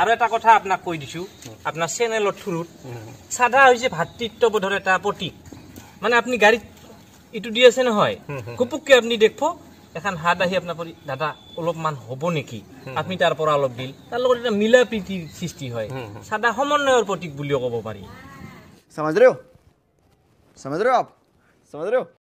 আৰু এটা কথা আপোনাক কৈ দিছো আপোনাৰ চেনেলৰ থ্ৰুত চাদা হৈছে ভাতৃত্ববোধৰ এটা প্ৰতীক মানে আপুনি গাড়ীত এইটো দি আছে নহয় ঘপককে আপুনি দেখব এখন হাত আহি আপোনাৰ দাদা অলপমান হব নেকি আপুনি তাৰ পৰা অলপ দিল তাৰ লগত এটা মিলা প্ৰীতিৰ সৃষ্টি হয় চাদা সমন্বয়ৰ প্ৰতীক বুলিও ক'ব পাৰি